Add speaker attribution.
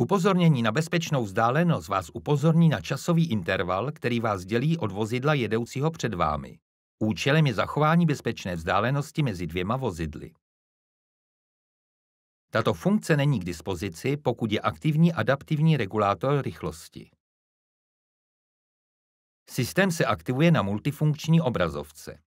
Speaker 1: Upozornění na bezpečnou vzdálenost vás upozorní na časový interval, který vás dělí od vozidla jedoucího před vámi. Účelem je zachování bezpečné vzdálenosti mezi dvěma vozidly. Tato funkce není k dispozici,
Speaker 2: pokud je aktivní adaptivní regulátor rychlosti. Systém se aktivuje na multifunkční obrazovce.